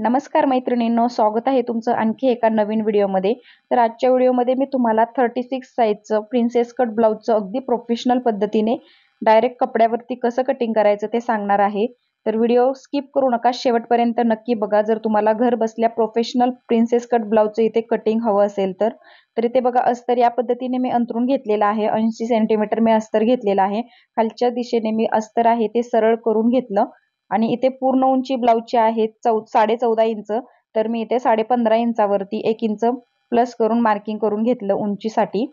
नमस्कार मैत्रिणींनो स्वागत आहे तुमचं आणखी एका नवीन व्हिडिओमध्ये तर आजच्या व्हिडिओमध्ये मी तुम्हाला थर्टी सिक्स साईजचं प्रिन्सेस कट ब्लाऊजचं अगदी प्रोफेशनल पद्धतीने डायरेक्ट कपड्यावरती कसं कटिंग करायचं ते सांगणार आहे तर व्हिडिओ स्किप करू नका शेवटपर्यंत नक्की बघा जर तुम्हाला घर बसल्या प्रोफेशनल प्रिन्सेस कट ब्लाऊजचं इथे कटिंग हवं असेल तर तर इथे बघा अस्तर या पद्धतीने मी अंतरून घेतलेलं आहे ऐंशी सेंटीमीटर मी अस्तर घेतलेलं आहे खालच्या दिशेने मी अस्तर आहे ते सरळ करून घेतलं आणि इथे पूर्ण उंची ब्लाऊजची आहे चौ साडे चौदा इंच तर मी इथे साडे पंधरा इंचावरती एक इंच प्लस करून मार्किंग करून घेतलं उंचीसाठी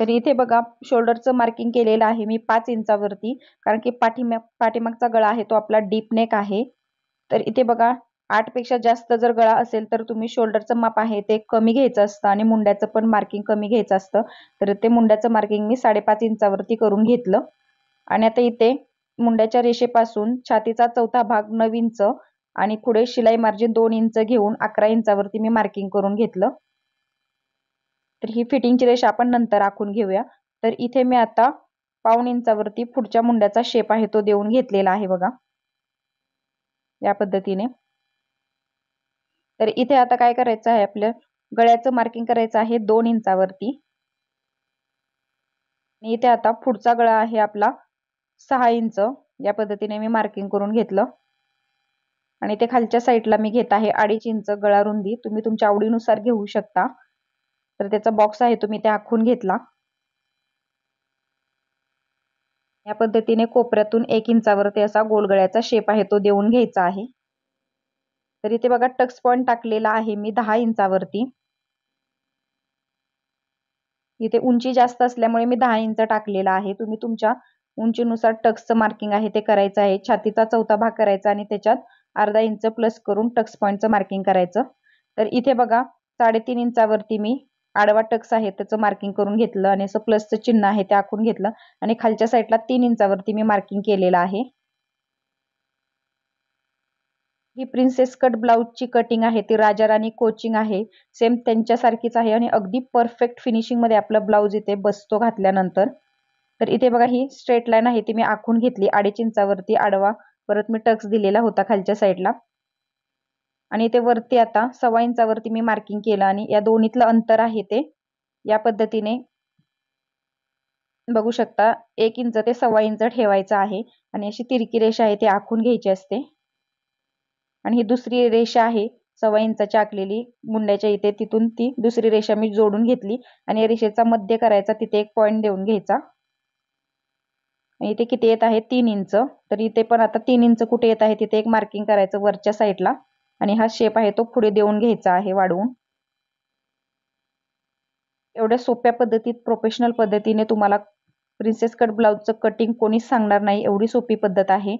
तर इथे बघा शोल्डरचं मार्किंग केलेलं आहे मी पाच इंचावरती कारण की पाठीमाग पाठीमागचा गळा आहे तो आपला डीप नेक आहे तर इथे बघा आठपेक्षा जास्त जर गळा असेल तर तुम्ही शोल्डरचं माप आहे ते कमी घ्यायचं असतं आणि मुंड्याचं पण मार्किंग कमी घ्यायचं असतं तर ते मुंड्याचं मार्किंग मी साडेपाच इंचावरती करून घेतलं आणि आता इथे मुंड्याच्या रेषेपासून छातीचा चौथा भाग नऊ इंच आणि पुढे शिलाई मार्जिन दोन इंच घेऊन अकरा इंचावरती मी मार्किंग करून घेतलं तर ही फिटिंगची रेषा आपण नंतर आखून घेऊया तर इथे मी आता पाऊन इंचावरती पुढच्या मुंड्याचा शेप आहे तो देऊन घेतलेला आहे बघा या पद्धतीने तर इथे आता काय करायचं आहे आपल्या गळ्याचं मार्किंग करायचं आहे दोन इंचावरती इथे आता पुढचा गळा आहे आपला सहा इंच या पद्धतीने मी मार्किंग करून घेतलं आणि ते खालच्या साईडला मी घेत आहे अडीच इंच गळा रुंदी तुम्ही तुमच्या आवडीनुसार घेऊ शकता तर त्याचा बॉक्स आहे तुम्ही ते आखून घेतला या पद्धतीने कोपऱ्यातून एक इंचावरती असा गोलगळ्याचा शेप आहे तो देऊन घ्यायचा आहे तर इथे बघा टक्स पॉईंट टाकलेला आहे मी दहा इंचावरती इथे उंची जास्त असल्यामुळे मी दहा इंच टाकलेला आहे तुम्ही तुमच्या उंचीनुसार टक्सचं मार्किंग आहे ते करायचं आहे छातीचा चौथा भाग करायचा आणि त्याच्यात अर्धा इंच प्लस करून टक्स पॉईंटचं मार्किंग करायचं तर इथे बघा साडेतीन इंचावरती मी आडवा टक्स आहे त्याचं मार्किंग करून घेतलं आणि असं प्लसचं चिन्ह आहे ते आखून घेतलं आणि खालच्या साईडला तीन इंचावरती मी मार्किंग केलेलं आहे ही प्रिन्सेस कट ब्लाऊजची कटिंग आहे ती राजा राणी कोचिंग आहे सेम त्यांच्यासारखीच आहे आणि अगदी परफेक्ट फिनिशिंगमध्ये आपला ब्लाऊज इथे बसतो घातल्यानंतर तर इथे बघा ही स्ट्रेट लाईन आहे ती मी आखून घेतली अडीच इंचावरती आडवा परत मी टक्स दिलेला होता खालच्या साईडला आणि इथे वरती आता सव्वा इंचावरती मी मार्किंग केलं आणि या दोन्हीतलं अंतर आहे ते या पद्धतीने बघू शकता एक इंच ते सव्वा इंच ठेवायचं आहे आणि अशी तिरकी रेषा आहे ती आखून घ्यायची असते आणि ही दुसरी रेषा आहे सव्वा इंचाची आखलेली मुंड्याच्या इथे तिथून ती दुसरी रेषा मी जोडून घेतली आणि या रेषेचा मध्य करायचा तिथे एक पॉईंट देऊन घ्यायचा इथे किती येत आहे तीन इंच तर इथे पण आता तीन इंच कुठे येत आहे तिथे एक मार्किंग करायचं वरच्या साईडला आणि हा शेप आहे तो पुढे देऊन घ्यायचा आहे वाढवून एवढ्या सोप्या पद्धतीत प्रोफेशनल पद्धतीने तुम्हाला प्रिन्सेस कट ब्लाउजचं कटिंग कोणीच सांगणार नाही एवढी सोपी पद्धत आहे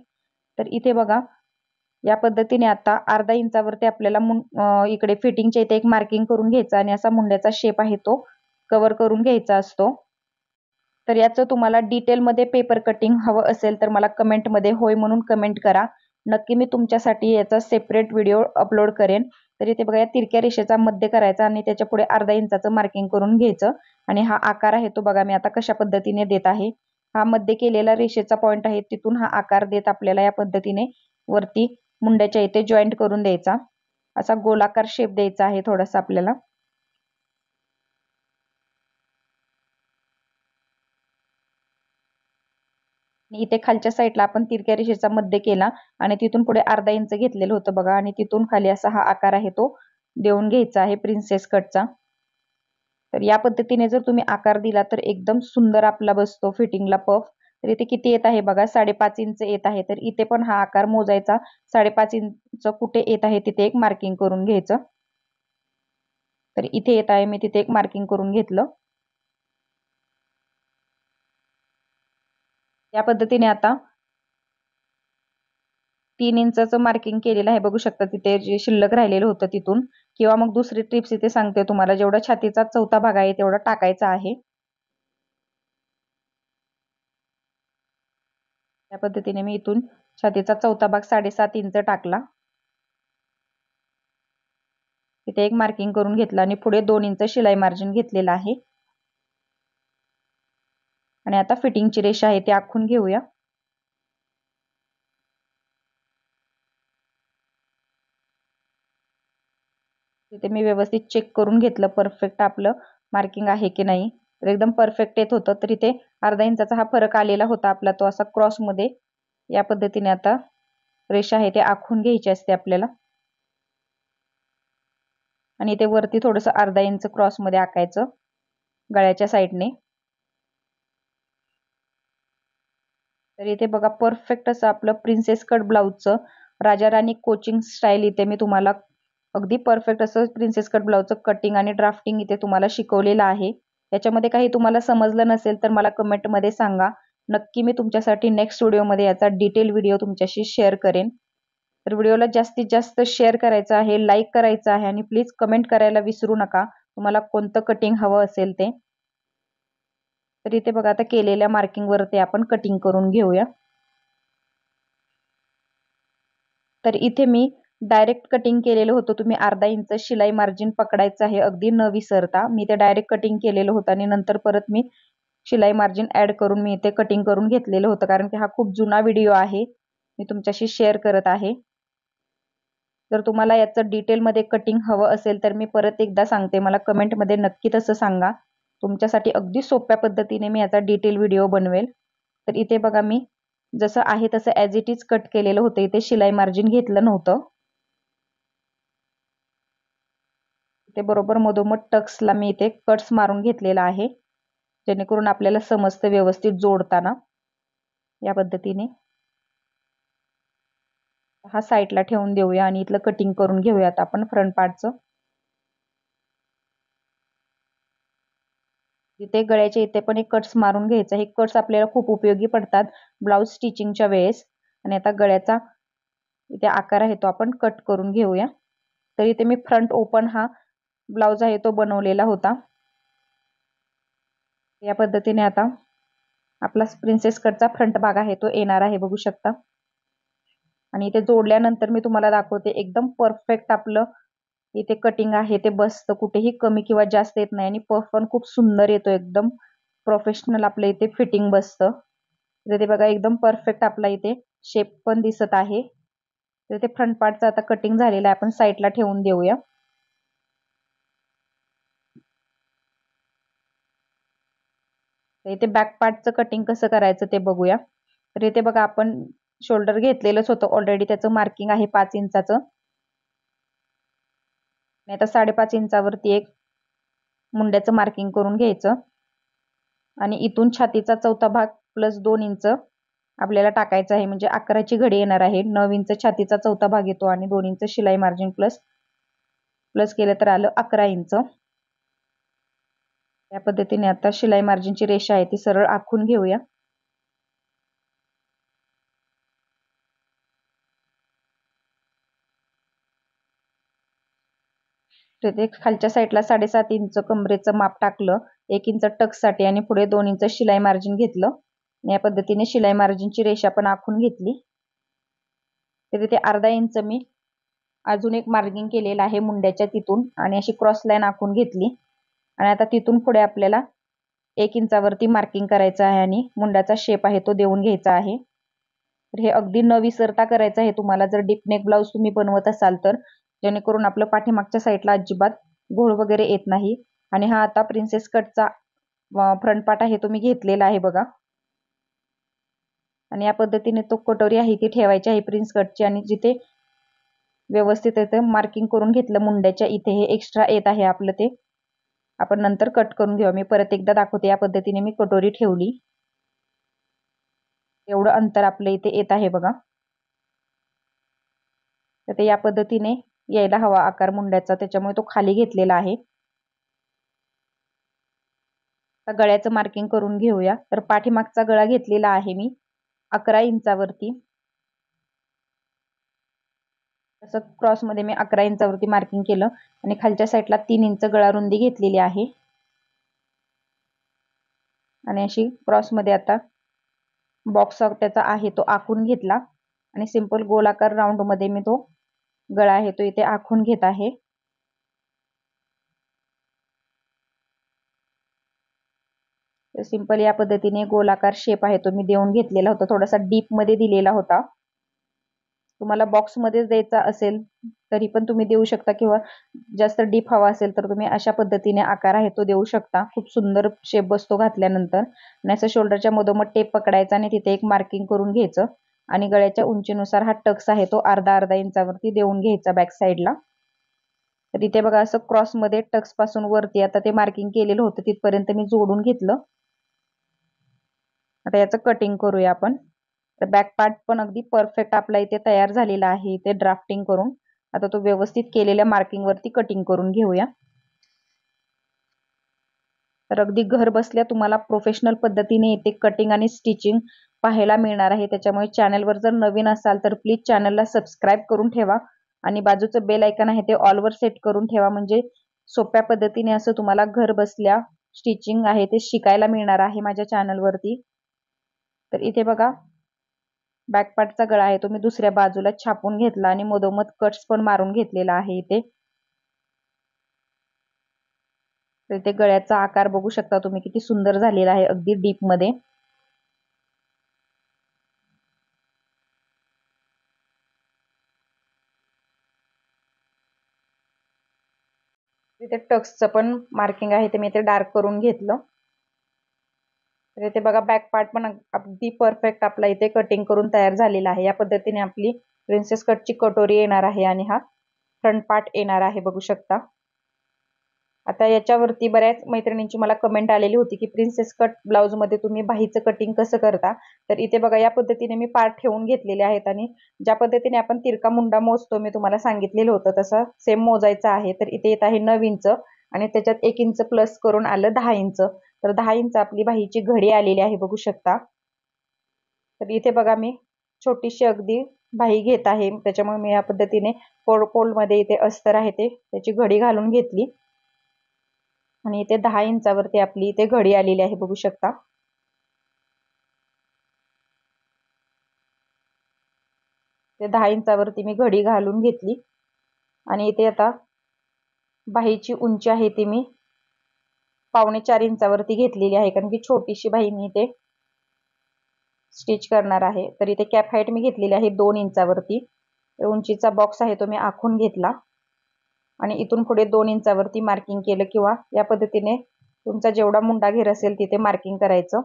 तर इथे बघा या पद्धतीने आता अर्धा इंचावरती आपल्याला मुं इकडे फिटिंगच्या इथे एक मार्किंग करून घ्यायचं आणि असा मुंड्याचा शेप आहे तो कव्हर करून घ्यायचा असतो तर याचं तुम्हाला डिटेलमध्ये पेपर कटिंग हवं असेल तर मला कमेंटमध्ये होय म्हणून कमेंट करा नक्की मी तुमच्यासाठी याचा सेपरेट व्हिडिओ अपलोड करेन तर इथे बघा या तिरक्या रेषेचा मध्य करायचा आणि त्याच्या पुढे अर्धा इंचाचं मार्किंग करून घ्यायचं आणि हा आकार आहे तो बघा मी आता कशा पद्धतीने देत आहे हा मध्य केलेला रेषेचा पॉईंट आहे तिथून हा आकार देत आपल्याला या पद्धतीने वरती मुंड्याच्या इथे जॉईंट करून द्यायचा असा गोलाकार शेप द्यायचा आहे थोडासा आपल्याला इथे खालच्या साईडला आपण तिरक्या रेषेचा मध्य केला आणि तिथून पुढे अर्धा इंच घेतलेलं होतं बघा आणि तिथून खाली असा हा आकार आहे तो देऊन घ्यायचा आहे प्रिन्सेस कटचा तर या पद्धतीने जर तुम्ही आकार दिला तर एकदम सुंदर आपला बसतो फिटिंगला पफ तर इथे किती येत आहे बघा साडेपाच इंच येत आहे तर इथे पण हा आकार मोजायचा साडेपाच इंच कुठे येत आहे तिथे एक मार्किंग करून घ्यायचं तर इथे येत आहे मी तिथे एक मार्किंग करून घेतलं या पद्धतीने आता तीन इंचाचं मार्किंग केलेलं आहे बघू शकता तिथे जे शिल्लक राहिलेलं होतं तिथून किंवा मग दुसरी ट्रिप्स इथे सांगते तुम्हाला जेवढा छातीचा चौथा भाग आहे तेवढा टाकायचा आहे त्या पद्धतीने मी इथून छातीचा चौथा भाग साडेसात इंच टाकला तिथे एक मार्किंग करून घेतला आणि पुढे दोन इंच शिलाई मार्जिन घेतलेला आहे आणि आता फिटिंगची रेषा आहे ती आखून घेऊया तिथे मी व्यवस्थित चेक करून घेतलं परफेक्ट आपलं मार्किंग आहे की नाही तर एकदम परफेक्ट येत होतं तर इथे अर्धा इंचाचा हा फरक आलेला होता आपला तो असा क्रॉसमध्ये या पद्धतीने आता रेषा आहे ते आखून घ्यायची असते आपल्याला आणि इथे वरती थोडंसं अर्धा इंच क्रॉसमध्ये आखायचं गळ्याच्या साईडने तर इथे बघा परफेक्ट असं आपलं प्रिन्सेस कट ब्लाऊजचं राजा राणी कोचिंग स्टाईल इथे मी तुम्हाला अगदी परफेक्ट असं प्रिन्सेस कट ब्लाऊजचं कटिंग आणि ड्राफ्टिंग इथे तुम्हाला शिकवलेलं आहे याच्यामध्ये काही तुम्हाला समजलं नसेल तर मला कमेंटमध्ये सांगा नक्की मी तुमच्यासाठी नेक्स्ट व्हिडिओमध्ये याचा डिटेल व्हिडिओ तुमच्याशी शेअर करेन तर व्हिडिओला जास्तीत जास्त शेअर करायचं आहे लाईक करायचं आहे आणि प्लीज कमेंट करायला विसरू नका तुम्हाला कोणतं कटिंग हवं असेल ते तर इथे बघा आता केलेल्या मार्किंगवरती आपण कटिंग करून घेऊया तर इथे मी डायरेक्ट कटिंग केलेलं होतं तुम्ही अर्धा इंच शिलाई मार्जिन पकडायचं आहे अगदी न विसरता मी ते डायरेक्ट कटिंग केलेलं होतं आणि नंतर परत मी शिलाई मार्जिन ॲड करून मी इथे कटिंग करून घेतलेलं होतं कारण की हा खूप जुना व्हिडिओ आहे मी तुमच्याशी शेअर करत आहे जर तुम्हाला याचं डिटेलमध्ये कटिंग हवं असेल तर मी परत एकदा सांगते मला कमेंटमध्ये नक्की तसं सांगा तुमच्यासाठी अगदी सोप्या पद्धतीने मी याचा डिटेल व्हिडिओ बनवेल तर इथे बघा मी जसं आहे तसं ॲज इट इज कट केलेलं होतं इथे शिलाई मार्जिन घेतलं नव्हतं ते बरोबर मधोमध टक्सला मी इथे कट्स मारून घेतलेला आहे जेणेकरून आपल्याला समजतं व्यवस्थित जोडताना या पद्धतीने हा साईडला ठेवून देऊया आणि इथलं कटिंग करून घेऊयात आपण फ्रंट पार्टचं इथे गळ्याच्या इथे पण एक कट्स मारून घ्यायचा हे कट्स आपल्याला खूप उपयोगी पडतात ब्लाऊज स्टिचिंगच्या वेळेस आणि आता गळ्याचा इथे आकार आहे तो आपण कट करून घेऊया तर इथे मी फ्रंट ओपन हा ब्लाऊज आहे तो बनवलेला होता या पद्धतीने आता आपला प्रिन्सेस कटचा फ्रंट भाग आहे तो येणार आहे बघू शकता आणि इथे जोडल्यानंतर मी तुम्हाला दाखवते एकदम परफेक्ट आपलं इथे कटिंग आहे ते बसतं कुठेही कमी किंवा जास्त येत नाही आणि पफ पण खूप सुंदर येतो एकदम प्रोफेशनल आपलं इथे फिटिंग बसतं तर ते बघा एकदम परफेक्ट आपला इथे शेप पण दिसत आहे तर ते फ्रंट पार्टचं आता कटिंग झालेलं आहे आपण साईडला ठेवून देऊया इथे बॅक पार्टचं कटिंग कसं करायचं ते बघूया तर इथे बघा आपण शोल्डर घेतलेलंच होतं ऑलरेडी त्याचं मार्किंग आहे पाच इंचाचं मी आता साडेपाच इंचावरती एक मुंड्याचं मार्किंग करून घ्यायचं आणि इथून छातीचा चौथा भाग प्लस दोन इंच आपल्याला टाकायचं आहे म्हणजे अकराची घडी येणार आहे नऊ इंच छातीचा चौथा भाग येतो आणि दोन इंच शिलाई मार्जिन प्लस प्लस केलं तर आलं अकरा इंच या पद्धतीने आता शिलाई मार्जिनची रेषा आहे ती सरळ आखून घेऊया तिथे खालच्या साईडला साडेसात इंच कमरेचं माप टाकलं एक इंच टकसाठी आणि पुढे दोन इंच शिलाई मार्जिन घेतलं या पद्धतीने शिलाई मार्जिनची रेषा पण आखून घेतली तर तिथे अर्धा इंच मी अजून एक मार्गिंग केलेलं आहे मुंड्याच्या तिथून आणि अशी क्रॉस लाईन आखून घेतली आणि आता तिथून पुढे आपल्याला एक इंचावरती मार्किंग करायचं आहे आणि मुंड्याचा शेप आहे तो देऊन घ्यायचा आहे तर हे अगदी न विसरता करायचं आहे तुम्हाला जर डीप नेक ब्लाऊज तुम्ही बनवत असाल तर जेणेकरून आपलं पाठीमागच्या साईडला अजिबात घोळ वगैरे येत नाही आणि हा आता प्रिन्सेस कटचा फ्रंट पार्ट आहे तो मी घेतलेला आहे बघा आणि या पद्धतीने तो कटोरी आहे ती ठेवायची आहे प्रिन्स कटची आणि जिथे व्यवस्थित येतं मार्किंग करून घेतलं मुंड्याच्या इथे हे एक्स्ट्रा येत आहे आपलं ते आपण नंतर कट करून घेऊ मी परत एकदा दाखवते या पद्धतीने मी कटोरी ठेवली एवढं अंतर आपलं इथे येत आहे बघा तर ते या पद्धतीने यायला हवा आकार मुंड्याचा त्याच्यामुळे तो खाली घेतलेला आहे गळ्याचं मार्किंग करून घेऊया तर पाठीमागचा गळा घेतलेला आहे मी अकरा इंचावरती तसं क्रॉसमध्ये मी अकरा इंचावरती मार्किंग केलं आणि खालच्या साईडला तीन इंच गळा रुंदी घेतलेली आहे आणि अशी क्रॉसमध्ये आता बॉक्स त्याचा आहे तो आखून घेतला आणि सिंपल गोलाकार राऊंडमध्ये मी तो गळा आहे तो इथे आखून घेत आहे सिंपल या पद्धतीने गोलाकार शेप आहे तो मी देऊन घेतलेला होता थोडासा डीप मध्ये दिलेला होता तुम्हाला बॉक्समध्ये द्यायचा असेल तरी पण तुम्ही देऊ शकता किंवा जास्त डीप हवा असेल तर तुम्ही अशा पद्धतीने आकार आहे तो देऊ शकता खूप सुंदर शेप बसतो घातल्यानंतर आणि असं शोल्डरच्या मधोमध टेप पकडायचा आणि तिथे एक मार्किंग करून घ्यायचं आणि गळ्याच्या उंचीनुसार हा टक्स आहे तो अर्धा अर्धा इंचावरती देऊन घ्यायचा बॅक साईडला तर इथे बघा असं क्रॉस मध्ये टक्स पासून वरती आता ते मार्किंग केलेलं होतं तिथपर्यंत मी जोडून घेतलं आता याचं कटिंग करूया आपण तर बॅक पार्ट पण अगदी परफेक्ट आपला इथे तयार झालेला आहे इथे ड्राफ्टिंग करून आता तो व्यवस्थित केलेल्या मार्किंग वरती कटिंग करून घेऊया तर अगदी घर बसल्या तुम्हाला प्रोफेशनल पद्धतीने इथे कटिंग आणि स्टिचिंग पाहायला मिळणार आहे त्याच्यामुळे चॅनलवर जर नवीन असाल तर प्लीज चॅनलला सबस्क्राईब करून ठेवा आणि बाजूचं बेल ऐकन आहे ते ऑलवर सेट करून ठेवा म्हणजे सोप्या पद्धतीने असं तुम्हाला घर बसल्या स्टिचिंग आहे ते शिकायला मिळणार आहे माझ्या चॅनलवरती तर इथे बघा बॅकपार्टचा गळा आहे तो मी दुसऱ्या बाजूला छापून घेतला आणि मधोमध कट्स पण मारून घेतलेला आहे इथे तर इथे गळ्याचा आकार बघू शकता तुम्ही किती सुंदर झालेला आहे अगदी डीप मध्ये इथे टक्सचं पण मार्किंग आहे ते मी इथे डार्क करून घेतलं तर इथे बघा बॅक पार्ट पण अगदी परफेक्ट आपला इथे कटिंग करून तयार झालेला आहे या पद्धतीने आपली प्रिन्सेस कटची कटोरी येणार आहे आणि हा फ्रंट पार्ट येणार आहे बघू शकता आता याच्यावरती बऱ्याच मैत्रिणींची मला कमेंट आलेली होती की प्रिन्सेस कट ब्लाऊजमध्ये तुम्ही बाहीचं कटिंग कसं करता तर इथे बघा या पद्धतीने मी पार्ट ठेवून घेतलेले आहेत आणि ज्या पद्धतीने आपण तिरका मुंडा मोजतो मी तुम्हाला सांगितलेलं होतं तसं सेम मोजायचं आहे तर इथे येत आहे नऊ इंच आणि त्याच्यात एक इंच प्लस करून आलं दहा इंच तर दहा इंच आपली बाहीची घडी आलेली आहे बघू शकता तर इथे बघा मी छोटीशी अगदी बाही घेत आहे त्याच्यामुळे मी या पद्धतीने पोल पोलमध्ये इथे अस्तर आहे ते त्याची घडी घालून घेतली आणि इथे दहा इंचावरती आपली इथे घडी आलेली आहे बघू शकता ते दहा इंचावरती मी घडी घालून घेतली आणि इथे आता बाहीची उंची आहे ती मी पावणे चार इंचावरती घेतलेली आहे कारण की छोटीशी बाई मी इथे स्टिच करणार आहे तर इथे कॅप हाईट मी घेतलेली आहे दोन इंचावरती उंचीचा बॉक्स आहे तो मी आखून घेतला आणि इथून पुढे दोन इंचावरती मार्किंग केलं किंवा या पद्धतीने तुमचा जेवढा मुंडा घेर असेल तिथे मार्किंग करायचं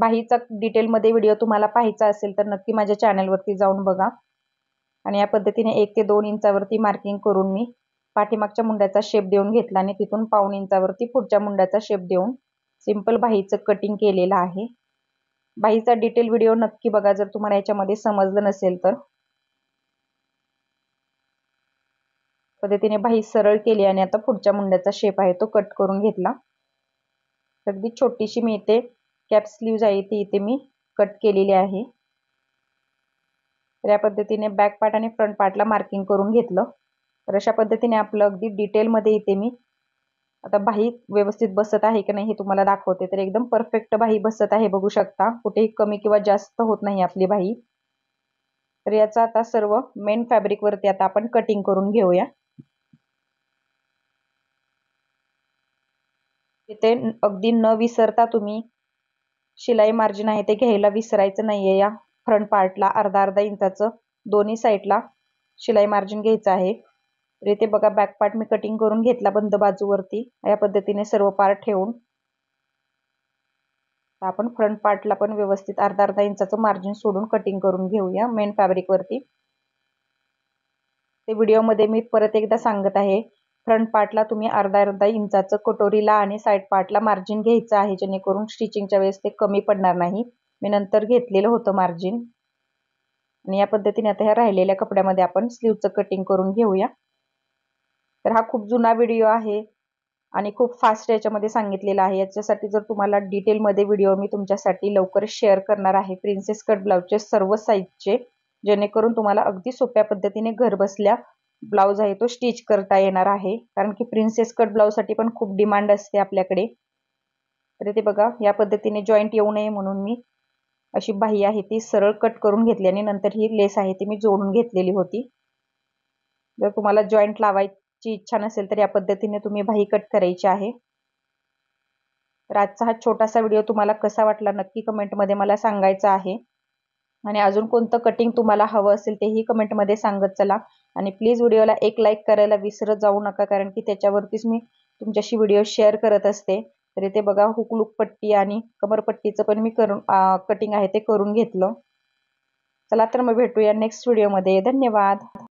बाहीचा डिटेलमध्ये व्हिडिओ तुम्हाला पाहायचा असेल तर नक्की माझ्या चॅनलवरती जाऊन बघा आणि या पद्धतीने एक ते दोन इंचावरती मार्किंग करून मी पाठीमागच्या मुंड्याचा शेप देऊन घेतला आणि तिथून पाऊन इंचावरती पुढच्या मुंड्याचा शेप देऊन सिंपल बाहीचं कटिंग केलेलं आहे बाहीचा डिटेल व्हिडिओ नक्की बघा जर तुम्हाला याच्यामध्ये समजलं नसेल तर पद्धतीने बाही सरळ केली आणि आता पुढच्या मुंड्याचा शेप आहे तो कट करून घेतला अगदी छोटीशी मी इथे कॅप स्लीव्ज आहे ती इथे मी कट केलेली आहे या पद्धतीने बॅक पार्ट आणि फ्रंट पार्टला मार्किंग करून घेतलं तर अशा पद्धतीने आपलं अगदी डिटेलमध्ये इथे मी आता बाही व्यवस्थित बसत आहे की नाही हे तुम्हाला दाखवते तर एकदम परफेक्ट बाही बसत आहे बघू शकता कुठेही कमी किंवा जास्त होत नाही आपली बाही तर याचा आता सर्व मेन फॅब्रिकवरती आता आपण कटिंग करून घेऊया इथे अगदी न विसरता तुम्ही शिलाई मार्जिन आहे ते घ्यायला विसरायचं नाही आहे या फ्रंट पार्टला अर्धा अर्धा इंचाचं दोन्ही साईडला शिलाई मार्जिन घ्यायचं आहे तर इथे बघा बॅक पार्ट मी कटिंग करून घेतला बंद बाजूवरती या पद्धतीने सर्व पार्ट ठेवून आपण फ्रंट पार्टला पण व्यवस्थित अर्धा अर्धा इंचाचं मार्जिन सोडून कटिंग करून घेऊया मेन फॅब्रिकवरती ते व्हिडिओमध्ये मी परत एकदा सांगत आहे फ्रंट पार्टला तुम्ही अर्धा अर्धा इंचाचं कटोरीला आणि साईड पार्टला मार्जिन घ्यायचं आहे जेणेकरून स्टिचिंगच्या वेळेस ते कमी पडणार नाही मी नंतर घेतलेलं होतं मार्जिन आणि या पद्धतीने आता ह्या राहिलेल्या कपड्यामध्ये आपण स्लीवचं कटिंग करून घेऊया तर हा खूप जुना व्हिडिओ आहे आणि खूप फास्ट याच्यामध्ये सांगितलेला आहे याच्यासाठी जर तुम्हाला डिटेलमध्ये व्हिडिओ मी तुमच्यासाठी लवकर शेअर करणार आहे प्रिन्सेस कट ब्लाउजचे सर्व साईजचे जेणेकरून तुम्हाला अगदी सोप्या पद्धतीने घरबसल्या ब्लाउज आहे तो स्टिच करता येणार आहे कारण की प्रिन्सेस कट ब्लाऊजसाठी पण खूप डिमांड असते आपल्याकडे तर ते बघा या पद्धतीने जॉईंट येऊ नये म्हणून मी अशी बाही आहे ती सरळ कट करून घेतली आणि नंतर ही लेस आहे ती मी जोडून घेतलेली होती जर तुम्हाला जॉईंट लावायची इच्छा नसेल तर या पद्धतीने तुम्ही बाही कट करायची आहे तर आजचा हा छोटासा व्हिडिओ तुम्हाला कसा वाटला नक्की कमेंटमध्ये मला सांगायचा आहे आणि अजून कोणतं कटिंग तुम्हाला हवं असेल तेही कमेंटमध्ये सांगत चला आणि प्लीज व्हिडिओला एक लाईक करायला विसरत जाऊ नका कारण की त्याच्यावरतीच मी तुमच्याशी व्हिडिओ शेअर करत असते तर इथे बघा हुक पट्टी आणि कमरपट्टीचं पण मी करून कटिंग आहे ते करून घेतलं चला तर मग भेटूया नेक्स्ट व्हिडिओमध्ये धन्यवाद